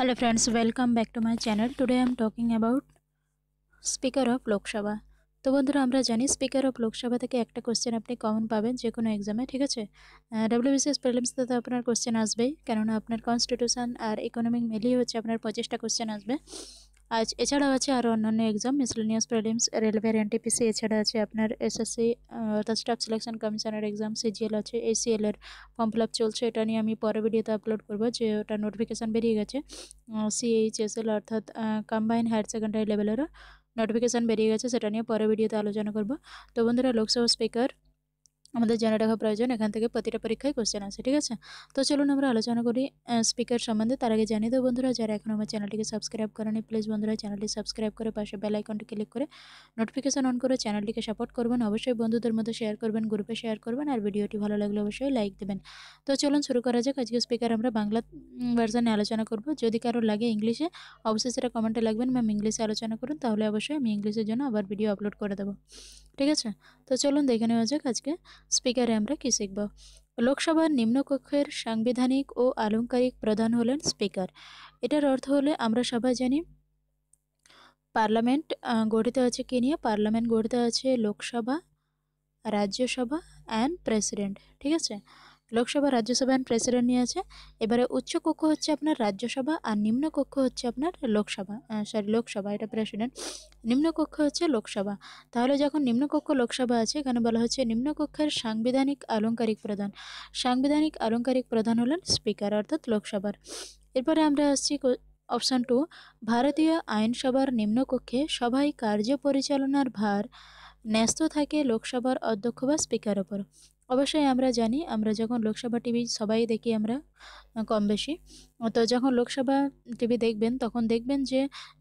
hello friends welcome back to my channel today i am talking about speaker of Lok Sabha sabha তো বন্ধুরা আমরা জানি speaker of Lok Sabha থেকে একটা কোশ্চেন আপনি কমন পাবেন যে কোনো এক্সামে ঠিক আছে ডাব্লিউবিসিএস প্রিলিমসতে তো আপনার কোশ্চেন আসবেই কেননা আপনার কনস্টিটিউশন আর ইকোনমিক মিলিয়ে হচ্ছে আপনার পঁচিশটা কোশ্চেন আসবে আজ এছাড়াও আছে আরও অন্যান্য exam miscellaneous prelims railway NTPC এছাড়া আছে আপনার এসএসসি অর্থাৎ স্টাফ সিলেকশন কমিশনের এক্সাম সিজিএল আছে এসিএলের ফর্ম ফিল আপ চলছে এটা নিয়ে আমি পরে ভিডিওতে আপলোড করব যে ওটা নোটিফিকেশান বেরিয়ে গেছে সিএইচএসএল অর্থাৎ কম্বাইন হায়ার সেকেন্ডারি লেভেলেরও নোটিফিকেশান বেরিয়ে গেছে সেটা নিয়ে পরে ভিডিওতে আলোচনা করব তো বন্ধুরা লোকসভা স্পিকার আমাদের জেনে রাখা প্রয়োজন এখান থেকে প্রতিটা পরীক্ষায় কোশ্চেন আছে ঠিক আছে তো চলুন আমরা আলোচনা করি স্পিকার সম্বন্ধে তার আগে জানিয়ে দেবো বন্ধুরা যারা এখন আমার চ্যানেলটিকে সাবস্ক্রাইব করেনি প্লিজ বন্ধুরা চ্যানেলটি সাবস্ক্রাইব করে পাশে বেল আইকনটি ক্লিক করে নোটিফিকেশন অন করে চ্যানেলটিকে সাপোর্ট করবেন অবশ্যই বন্ধুদের মধ্যে শেয়ার করবেন গ্রুপে শেয়ার করবেন আর ভিডিওটি ভালো লাগলে অবশ্যই লাইক দেবেন তো চলুন শুরু করা যাক আজকে স্পিকার আমরা বাংলা ভার্সানে আলোচনা করব যদি কারোর লাগে ইংলিশে অবশ্যই সেটা কমেন্টে লাগবেন ম্যাম ইংলিশে আলোচনা করুন তাহলে অবশ্যই আমি ইংলিশের জন্য আবার ভিডিও আপলোড করে দেবো ঠিক আছে তো চলুন দেখে নেওয়া যাক আজকে স্পিকারে আমরা কী শিখব লোকসভার নিম্নকক্ষের সাংবিধানিক ও আলংকারিক প্রধান হলেন স্পিকার এটার অর্থ হলে আমরা সবাই জানি পার্লামেন্ট গঠিত আছে কি নিয়ে পার্লামেন্ট গঠিত আছে লোকসভা রাজ্যসভা অ্যান্ড প্রেসিডেন্ট ঠিক আছে লোকসভা রাজ্যসভা অ্যান্ড প্রেসিডেন্ট নিয়ে আছে এবারে উচ্চ কক্ষ হচ্ছে আপনার রাজ্যসভা আর নিম্ন কক্ষ হচ্ছে আপনার লোকসভা সরি লোকসভা এটা প্রেসিডেন্ট নিম্ন কক্ষ হচ্ছে লোকসভা তাহলে যখন নিম্ন কক্ষ লোকসভা আছে এখানে বলা হচ্ছে নিম্ন কক্ষের সাংবিধানিক আলংকারিক প্রধান সাংবিধানিক আলংকারিক প্রধান হলেন স্পিকার অর্থাৎ লোকসভার এরপরে আমরা আসছি অপশান টু ভারতীয় আইনসভার নিম্নকক্ষে সবাই কার্য পরিচালনার ভার ন্যস্ত থাকে লোকসভার অধ্যক্ষ বা স্পিকার ওপর অবশ্যই আমরা জানি আমরা যখন লোকসভা টিভি সবাই দেখি আমরা কম বেশি তো যখন লোকসভা টিভি দেখবেন তখন দেখবেন যে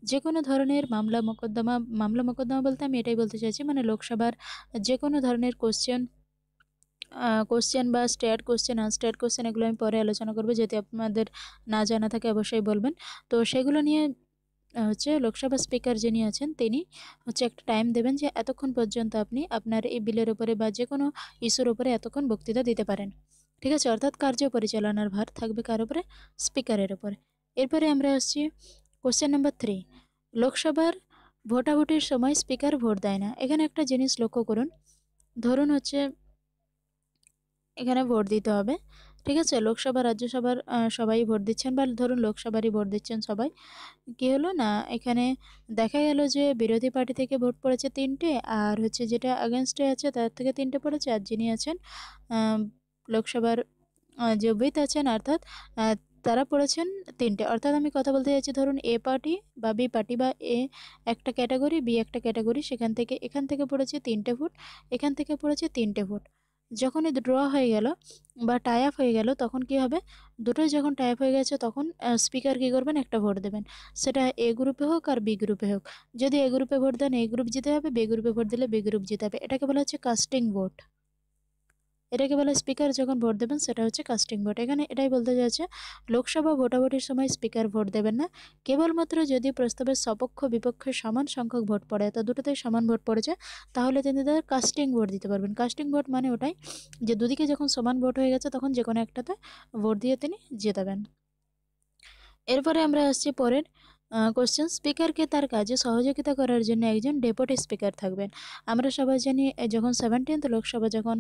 যে কোনো ধরনের মামলা মোকদ্দমা মামলা মোকদ্দমা বলতে আমি এটাই বলতে চাইছি মানে লোকসভার যে কোনো ধরনের কোশ্চেন কোশ্চেন বা স্ট্যাট কোশ্চেন আনস্ট্যাট কোশ্চেন এগুলো আমি পরে আলোচনা করবো যদি আপনাদের না জানা থাকে অবশ্যই বলবেন তো সেগুলো নিয়ে হচ্ছে লোকসভা স্পিকার যিনি আছেন তিনি হচ্ছে একটা টাইম দেবেন যে এতক্ষণ পর্যন্ত আপনি আপনার এই বিলের উপরে বা যে কোনো ইস্যুর উপরে এতক্ষণ বক্তৃতা দিতে পারেন ঠিক আছে অর্থাৎ কার্য পরিচালনার ভার থাকবে কার উপরে স্পিকারের উপরে এরপরে আমরা আসছি কোশ্চেন নাম্বার থ্রি লোকসভার ভোটাভুটির সময় স্পিকার ভোট দেয় না এখানে একটা জিনিস লক্ষ্য করুন ধরুন হচ্ছে এখানে ভোট দিতে হবে ঠিক আছে লোকসভা রাজ্যসভার সবাই ভোট দিচ্ছেন বা ধরুন লোকসভারই ভোট দিচ্ছেন সবাই কী হলো না এখানে দেখা গেল যে বিরোধী পার্টি থেকে ভোট পড়েছে তিনটে আর হচ্ছে যেটা আগেনস্টে আছে তার থেকে তিনটে পড়েছে আর যিনি আছেন লোকসভার যে উইথ আছেন অর্থাৎ তারা পড়েছেন তিনটে অর্থাৎ আমি কথা বলতে চাইছি ধরুন এ পার্টি বা বি পার্টি বা এ একটা ক্যাটাগরি বি একটা ক্যাটাগরি সেখান থেকে এখান থেকে পড়েছে তিনটে ভোট এখান থেকে পড়েছে তিনটে ভোট যখনই ড্র হয়ে গেল বা টাই আপ হয়ে গেল তখন কি হবে দুটোই যখন টাই আপ হয়ে গেছে তখন স্পিকার কি করবেন একটা ভোট দেবেন সেটা এ গ্রুপে হোক আর বি গ্রুপে হোক যদি এ গ্রুপে ভোট দেন এ গ্রুপ জিতে হবে বি গ্রুপে ভোট দিলে বি গ্রুপ জিতে হবে এটাকে বলা হচ্ছে কাস্টিং ভোট এটাকে বলে স্পিকার যখন ভোট দেবেন সেটা হচ্ছে কাস্টিং ভোট এখানে এটাই বলতে চাইছে লোকসভা ভোটাভুটির সময় স্পিকার ভোট দেবেন না কেবলমাত্র যদি প্রস্তাবের সপক্ষ বিপক্ষের সমান সংখ্যক ভোট পড়ে তো দুটোতেই সমান ভোট পড়েছে তাহলে তিনি তাদের কাস্টিং ভোট দিতে পারবেন কাস্টিং ভোট মানে ওটাই যে দুদিকে যখন সমান ভোট হয়ে গেছে তখন যে কোনো একটাতে ভোট দিয়ে তিনি জেতাবেন এরপরে আমরা আসছি পরের কোশ্চেন স্পিকারকে তার কাজে সহযোগিতা করার জন্য একজন ডেপুটি স্পিকার থাকবেন আমরা সবাই জানি যখন সেভেন্টিন্থ লোকসভা যখন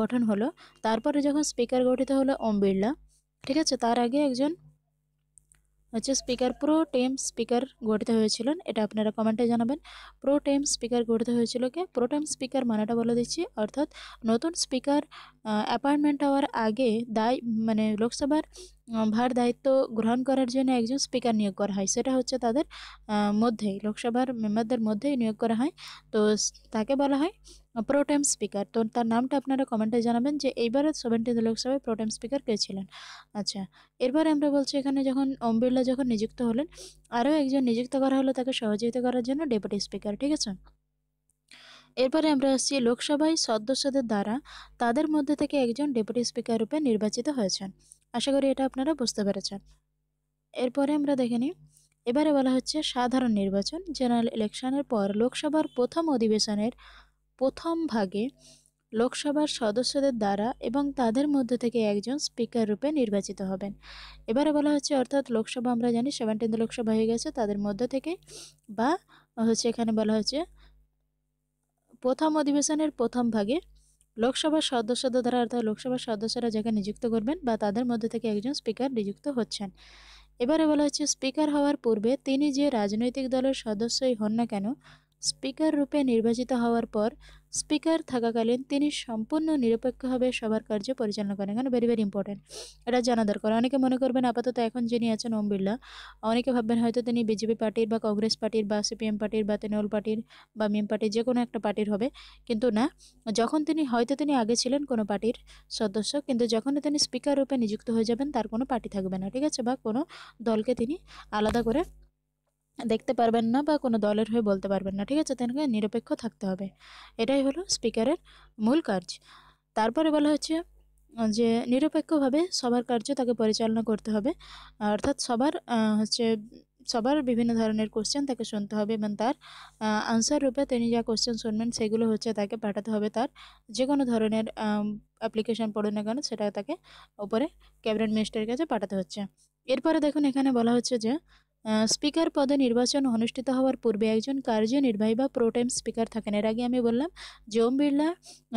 গঠন হলো তারপরে যখন স্পিকার গঠিত হলো ওম বিড়লা ঠিক আছে তার আগে একজন হচ্ছে স্পিকার প্রো টেম স্পিকার গঠিত হয়েছিলেন এটা আপনারা কমেন্টে জানাবেন প্রো টেম স্পিকার গঠিত হয়েছিল কে প্রো টেম স্পিকার মানেটা বলে দিচ্ছি অর্থাৎ নতুন স্পিকার অ্যাপয়েন্টমেন্ট হওয়ার আগে দায় মানে লোকসভার ভার দায়িত্ব গ্রহণ করার জন্য একজন স্পিকার নিয়োগ করা হয় সেটা হচ্ছে তাদের মধ্যেই লোকসভার মেম্বারদের মধ্যেই নিয়োগ করা হয় তো তাকে বলা হয় প্রোটাইম স্পিকার তো তার নামটা আপনারা কমেন্টে জানাবেন যে এইবারে সেভেন্টিন্থ লোকসভায় প্রোটাইম স্পিকার কে ছিলেন আচ্ছা এরপরে আমরা বলছি এখানে যখন ওম বিড়লা যখন নিযুক্ত হলেন আরও একজন নিযুক্ত করা হলো তাকে সহযোগিতা করার জন্য ডেপুটি স্পিকার ঠিক আছে এরপরে আমরা আসছি লোকসভায় সদস্যদের দ্বারা তাদের মধ্যে থেকে একজন ডেপুটি স্পিকার রূপে নির্বাচিত হয়েছেন আশা করি এটা আপনারা বুঝতে পেরেছেন এরপরে আমরা দেখে নিই এবারে বলা হচ্ছে সাধারণ নির্বাচন জেনারেল ইলেকশনের পর লোকসভার প্রথম অধিবেশনের প্রথম ভাগে লোকসভার সদস্যদের দ্বারা এবং তাদের মধ্য থেকে একজন স্পিকার রূপে নির্বাচিত হবেন এবারে বলা হচ্ছে অর্থাৎ লোকসভা আমরা জানি সেভেন্টিন লোকসভা হয়ে গেছে তাদের মধ্য থেকে বা হচ্ছে এখানে বলা হচ্ছে প্রথম অধিবেশনের প্রথম ভাগে লোকসভার সদস্যদের দ্বারা অর্থাৎ লোকসভার সদস্যরা যাকে নিযুক্ত করবেন বা তাদের মধ্যে থেকে একজন স্পিকার নিযুক্ত হচ্ছেন এবারে বলা হচ্ছে স্পিকার হওয়ার পূর্বে তিনি যে রাজনৈতিক দলের সদস্যই হন না কেন স্পিকার রূপে নির্বাচিত হওয়ার পর স্পিকার থাকাকালীন তিনি সম্পূর্ণ নিরপেক্ষভাবে সবার কার্য পরিচালনা করেন কেন ভেরি ভেরি ইম্পর্টেন্ট এটা জানা দরকার অনেকে মনে করবেন আপাতত এখন যিনি আছেন ওম বিড়লা অনেকে ভাববেন হয়তো তিনি বিজেপি পার্টির বা কংগ্রেস পার্টির বা সিপিএম পার্টির বা তৃণমূল পার্টির বা মিম পার্টির যে কোনো একটা পার্টির হবে কিন্তু না যখন তিনি হয়তো তিনি আগে ছিলেন কোনো পার্টির সদস্য কিন্তু যখন তিনি স্পিকার রূপে নিযুক্ত হয়ে যাবেন তার কোনো পার্টি থাকবে না ঠিক আছে বা কোনো দলকে তিনি আলাদা করে দেখতে পারবেন না বা কোনো দলের হয়ে বলতে পারবেন না ঠিক আছে তাদেরকে নিরপেক্ষ থাকতে হবে এটাই হলো স্পিকারের মূল কাজ তারপরে বলা হচ্ছে যে নিরপেক্ষভাবে সবার কার্য তাকে পরিচালনা করতে হবে অর্থাৎ সবার হচ্ছে সবার বিভিন্ন ধরনের কোশ্চেন তাকে শুনতে হবে এবং তার আনসার রূপে তিনি যা কোশ্চেন শুনবেন সেগুলো হচ্ছে তাকে পাঠাতে হবে তার যে কোনো ধরনের অ্যাপ্লিকেশান পড়ুন না কেন সেটা তাকে ওপরে ক্যাবিনেট মিনিস্টারের কাছে পাঠাতে হচ্ছে এরপরে দেখুন এখানে বলা হচ্ছে যে স্পিকার পদে নির্বাচন অনুষ্ঠিত হওয়ার পূর্বে একজন কার্যনির্বাহী বা প্রোটেম স্পিকার থাকেন এর আগে আমি বললাম যে ওম বিড়লা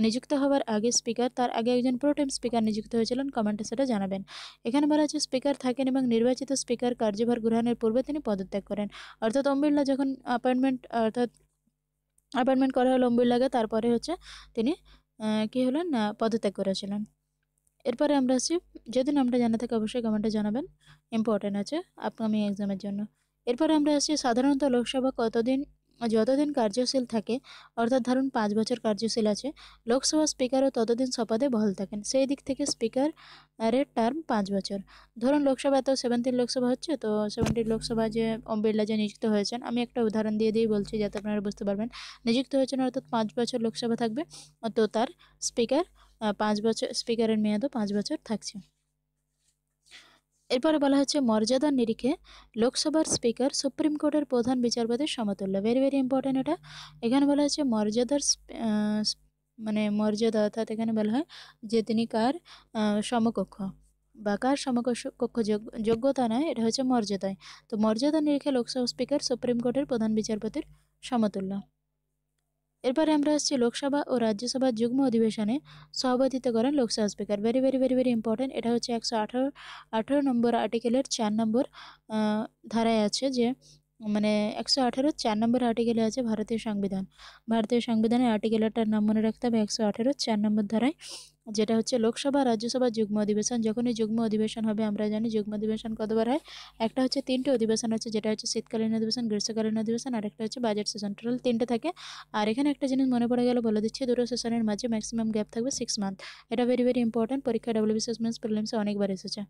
নিযুক্ত হওয়ার আগে স্পিকার তার আগে একজন প্রোটাইম স্পিকার নিযুক্ত হয়েছিলেন কমেন্টে সেটা জানাবেন এখানে বলা হচ্ছে স্পিকার থাকেন এবং নির্বাচিত স্পিকার কার্যভার গ্রহণের পূর্বে তিনি পদত্যাগ করেন অর্থাৎ ওম বিড়লা যখন অ্যাপয়েন্টমেন্ট অর্থাৎ অ্যাপয়েন্টমেন্ট করা হলো ওম বিড়লাকে তারপরে হচ্ছে তিনি কী হলেন পদত্যাগ করেছিলেন এরপরে আমরা আসছি যদি নামটা জানা থাকে অবশ্যই কমেন্টে জানাবেন ইম্পর্টেন্ট আছে আপকামিং এক্সামের জন্য এরপরে আমরা আসছি সাধারণত লোকসভা কতদিন যতদিন কার্যশীল থাকে অর্থাৎ ধরুন পাঁচ বছর কার্যশীল আছে লোকসভা স্পিকারও ততদিন সপাদে বহাল থাকেন সেই দিক থেকে স্পিকার এর টার্ম পাঁচ বছর ধরুন লোকসভা তো সেভেন্টিন লোকসভা হচ্ছে তো সেভেন্টিন লোকসভা যে ওম বিড়লা যে নিযুক্ত হয়েছেন আমি একটা উদাহরণ দিয়ে দিয়েই বলছি যাতে আপনারা বুঝতে পারবেন নিযুক্ত হয়েছেন অর্থাৎ পাঁচ বছর লোকসভা থাকবে তো তার স্পিকার পাঁচ বছর স্পিকারের মেয়াদও পাঁচ বছর থাকছে এরপরে বলা হচ্ছে মর্যাদার নিরিখে লোকসভার স্পিকার সুপ্রিম কোর্টের প্রধান বিচারপতির সমতুল্য ভেরি ভেরি ইম্পর্ট্যান্ট এটা এখানে বলা হচ্ছে মর্যাদার মানে মর্যাদা অর্থাৎ এখানে বলা হয় যে তিনি কার সমকক্ষ বা কার সমকক্ষ যোগ্যতা নয় এটা হচ্ছে মর্যাদায় তো মর্যাদা নিরিখে লোকসভা স্পিকার সুপ্রিম কোর্টের প্রধান বিচারপতির সমতুল্য এরপরে আমরা আসছি লোকসভা ও রাজ্যসভার যুগ্ম অধিবেশনে সভাপতিত্ব করেন Lok Sabha speaker very very very very important এটা হচ্ছে একশো আঠারো আঠারো নম্বর আর্টিকেলের চার নম্বর ধারায় আছে যে মানে একশো আঠেরো চার নম্বর আর্টিকেলে আছে ভারতীয় সংবিধান ভারতীয় সংবিধানের আর্টিকেলটার নাম মনে রাখতে হবে একশো আঠেরো চার নম্বর ধারায় যেটা হচ্ছে লোকসভা রাজ্যসভা যুগ্ম অধিবেশন যখনই যুগ্ম অধিবেশন হবে আমরা জানি যুগ্ম অধিবেশন কতবার হয় একটা হচ্ছে তিনটে অধিবেশন আছে যেটা হচ্ছে শীতকালীন অধিবেশন গ্রীষ্মকালীন অধিবেশন আর একটা হচ্ছে বাজেট সেশন টোটাল তিনটে থাকে আর এখানে একটা জিনিস মনে পড়ে গেল বলে দিচ্ছি দুটো সেশনের মাঝে ম্যাক্সিমাম গ্যাপ থাকবে সিক্স মান্থ এটা ভেরি ভেরি ইম্পর্টেন্ট পরীক্ষা ডাব্লিউবিসিএস মেন্স প্রিলিমসে অনেকবার এসেছে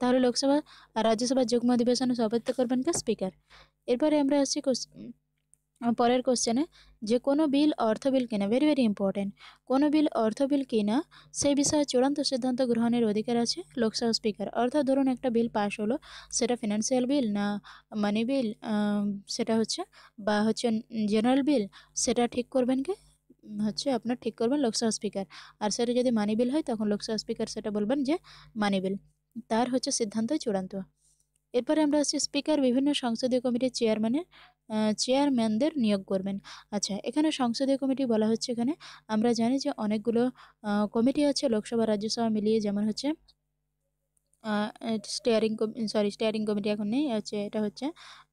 তাহলে লোকসভা আর রাজ্যসভার যুগ্ম অধিবেশনে সভাপতিত্ব করবেন কে স্পিকার এরপরে আমরা আসছি পরের কোশ্চেনে যে কোনো বিল অর্থ বিল কিনা ভেরি ভেরি ইম্পর্টেন্ট কোনো বিল অর্থ বিল কিনা সেই বিষয়ে চূড়ান্ত সিদ্ধান্ত গ্রহণের অধিকার আছে লোকসভা স্পিকার অর্থাৎ ধরুন একটা বিল পাশ হলো সেটা ফিনান্সিয়াল বিল না মানি বিল সেটা হচ্ছে বা হচ্ছে জেনারেল বিল সেটা ঠিক করবেন কি হচ্ছে আপনার ঠিক করবেন লোকসভা স্পিকার আর সেটা যদি মানি বিল হয় তখন লোকসভা স্পিকার সেটা বলবেন যে মানি বিল তার হচ্ছে সিদ্ধান্তই চূড়ান্ত এরপরে আমরা আসছি স্পিকার বিভিন্ন সংসদীয় কমিটির চেয়ারম্যানের চেয়ারম্যানদের নিয়োগ করবেন আচ্ছা এখানে সংসদীয় কমিটি বলা হচ্ছে এখানে আমরা জানি যে অনেকগুলো কমিটি আছে লোকসভা রাজ্যসভা মিলিয়ে যেমন হচ্ছে স্টিয়ারিং সরি স্টিয়ারিং কমিটি এখন নেই আছে এটা হচ্ছে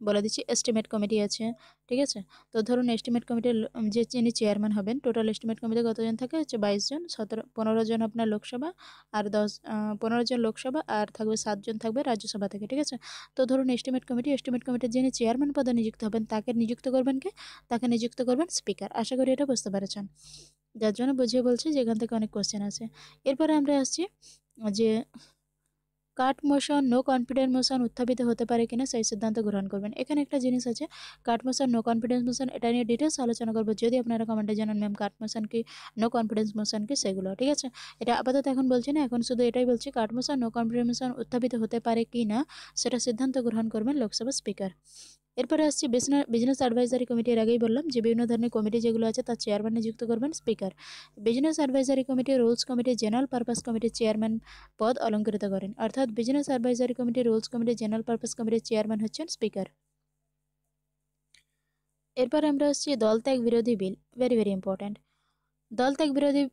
বলে দিচ্ছি এস্টিমেট কমিটি আছে ঠিক আছে তো ধরুন এস্টিমেট কমিটির যে যিনি চেয়ারম্যান হবেন টোটাল এস্টিমেট কমিটি কতজন থাকে হচ্ছে বাইশ জন সতেরো পনেরো জন আপনার লোকসভা আর দশ পনেরো জন লোকসভা আর থাকবে সাতজন থাকবে রাজ্যসভা থেকে ঠিক আছে তো ধরুন এস্টিমেট কমিটি এস্টিমেট কমিটির যিনি চেয়ারম্যান পদে নিযুক্ত হবেন তাকে নিযুক্ত করবেন কে তাকে নিযুক্ত করবেন স্পিকার আশা করি এটা বুঝতে পেরেছেন যার জন্য বুঝিয়ে বলছি যে এখান থেকে অনেক কোয়েশ্চেন আছে এরপরে আমরা আসছি যে cut motion no confidence motion উত্থাপিত হতে পারে কিনা সেই সিদ্ধান্ত গ্রহণ করবেন এখানে একটা জিনিস আছে cut motion no confidence motion এটা নিয়ে ডিটেলস আলোচনা করবো যদি আপনারা কমেন্টে জানান ম্যাম কাট মোশন কি নো কনফিডেন্স মোশন কি সেগুলো ঠিক আছে এটা আপাতত এখন বলছি না এখন শুধু এটাই বলছি cut motion no confidence motion উত্থাপিত হতে পারে কি না সেটা সিদ্ধান্ত গ্রহণ করবেন লোকসভা স্পিকার এরপরে আসছি বিজনেস অ্যাডভাইজারি কমিটি এর আগেই বললাম যে বিভিন্ন ধরনের কমিটি যেগুলো আছে তার চেয়ারম্যান নিযুক্ত করবেন speaker business advisory committee rules committee general purpose কমিটির চেয়ারম্যান পদ অলঙ্কৃত করেন অর্থাৎ business advisory committee rules committee general purpose কমিটির চেয়ারম্যান হচ্ছেন স্পিকার এরপর আমরা আসছি দল ত্যাগ বিরোধী বিল ভেরি ভেরি ইম্পর্ট্যান্ট দল ত্যাগ বিরোধী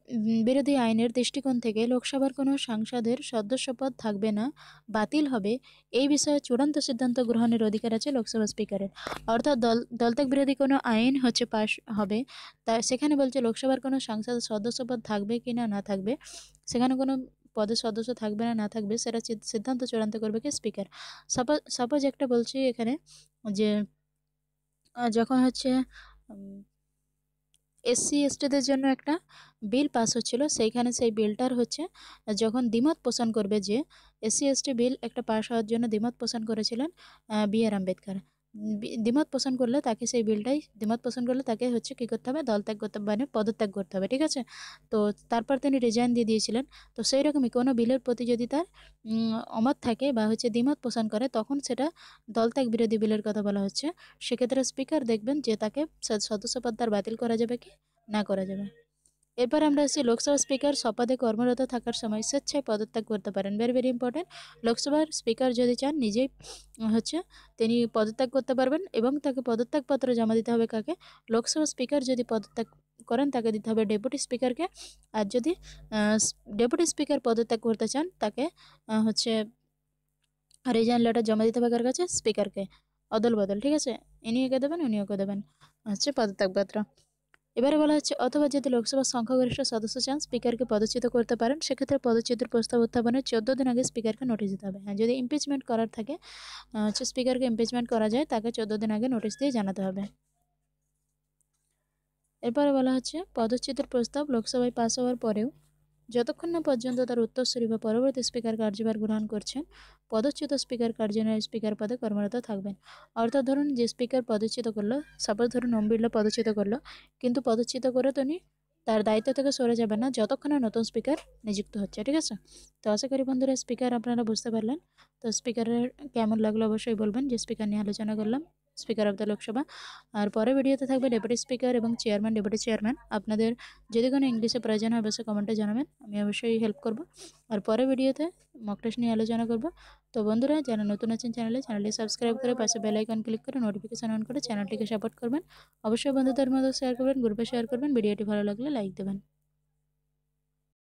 বিরোধী আইনের দৃষ্টিকোণ থেকে লোকসভার কোনো সাংসদের সদস্যপদ থাকবে না বাতিল হবে এই বিষয়ে চূড়ান্ত সিদ্ধান্ত গ্রহণের অধিকার আছে লোকসভা স্পিকারের অর্থাৎ দল দলত্যাগ বিরোধী কোনো আইন হচ্ছে পাশ হবে তা সেখানে বলছে লোকসভার কোনো সাংসদ সদস্যপদ থাকবে কি না না থাকবে সেখানে কোনো পদের সদস্য থাকবে না না থাকবে সেটা সিদ্ধান্ত চূড়ান্ত করবে কি স্পিকার সাপোজ সাপোজ একটা বলছি এখানে যে যখন হচ্ছে এসসি এসটিদের জন্য একটা বিল পাস হচ্ছিল সেইখানে সেই বিলটার হচ্ছে যখন দ্বিমত পোষণ করবে যে এসসি এসটি বিল একটা পাস হওয়ার জন্য দ্বিমত পোষণ করেছিলেন বি আর আম্বেদকর দ্বিমত পোষণ করলে তাকে সেই বিলটাই দ্বিমত পোষণ করলে তাকে হচ্ছে কী করতে হবে দলত্যাগ করতে মানে পদত্যাগ করতে হবে ঠিক আছে তো তারপর তিনি রিজাইন দিয়ে দিয়েছিলেন তো সেই রকমই কোনো বিলের প্রতি যদি তার অমত থাকে বা হচ্ছে দ্বিমত পোষণ করে তখন সেটা দলত্যাগ বিরোধী বিলের কথা বলা হচ্ছে সেক্ষেত্রে স্পিকার দেখবেন যে তাকে সদস্যপদ তার বাতিল করা যাবে কি না করা যাবে এরপর আমরা আসি লোকসভা স্পিকার সপদে কর্মরত থাকার সময় স্বেচ্ছায় পদত্যাগ করতে পারেন ভেরি ভেরি ইম্পর্ট্যান্ট লোকসভার স্পিকার যদি চান নিজেই হচ্ছে তিনি পদত্যাগ করতে পারবেন এবং তাকে পদত্যাগপত্র জমা দিতে হবে কাকে লোকসভা স্পিকার যদি পদত্যাগ করেন তাকে দিতে হবে ডেপুটি স্পিকারকে আর যদি ডেপুটি স্পিকার পদত্যাগ করতে চান তাকে হচ্ছে রিজাইন লেটার জমা দিতে হবে কার কাছে স্পিকারকে অদল বদল ঠিক আছে ইনিও কে দেবেন উনিও কে দেবেন হচ্ছে পদত্যাগপত্র এবারে বলা হচ্ছে অথবা যদি লোকসভার সংখ্যাগরিষ্ঠ সদস্য চান স্পিকারকে পদচ্যুত করতে পারেন সেক্ষেত্রে পদচ্যুতির প্রস্তাব উত্থাপনের চোদ্দ দিন আগে স্পিকারকে নোটিশ দিতে হবে হ্যাঁ যদি ইমপিচমেন্ট করার থাকে হচ্ছে স্পিকারকে ইমপিচমেন্ট করা যায় তাকে চোদ্দ দিন আগে নোটিশ দিয়ে জানাতে হবে এরপরে বলা হচ্ছে পদচ্যুতির প্রস্তাব লোকসভায় পাস হওয়ার পরেও যতক্ষণ না পর্যন্ত তার উত্তরস্বরী বা পরবর্তী স্পিকার কার্যভার গ্রহণ করছেন পদচ্যুত স্পিকার কার্যালয়ের স্পিকার পদে কর্মরত থাকবেন অর্থাৎ ধরুন যে স্পিকার পদচ্যুত করলো সাপোজ ধরুন ওম বিড়লা পদচ্যুত করলো কিন্তু পদচ্যুত করে তো তার দায়িত্ব থেকে সরে যাবেন না যতক্ষণ নতুন স্পিকার নিযুক্ত হচ্ছে ঠিক আছে তো আশা করি বন্ধুরা স্পিকার আপনারা বুঝতে পারলেন তো স্পিকারের কেমন লাগলো অবশ্যই বলবেন যে স্পিকার নিয়ে আলোচনা করলাম স্পিকার অফ দ্য লোকসভা আর পরে ভিডিওতে থাকবে ডেপুটি স্পিকার এবং চেয়ারম্যান ডেপুটি চেয়ারম্যান আপনাদের যদি কোনো ইংলিশে প্রয়োজন হয় অবশ্যই কমেন্টে জানাবেন আমি অবশ্যই হেল্প করব আর পরে ভিডিওতে মকটেশ নিয়ে আলোচনা করব তো বন্ধুরা যারা নতুন আছেন চ্যানেলে চ্যানেলটি সাবস্ক্রাইব করে পাশে বেল আইকন ক্লিক করে নোটিফিকেশন অন করে চ্যানেলটিকে সাপোর্ট করবেন অবশ্যই বন্ধুদের মধ্যে শেয়ার করবেন গ্রুপে শেয়ার করবেন ভিডিওটি ভালো লাগলে লাইক দেবেন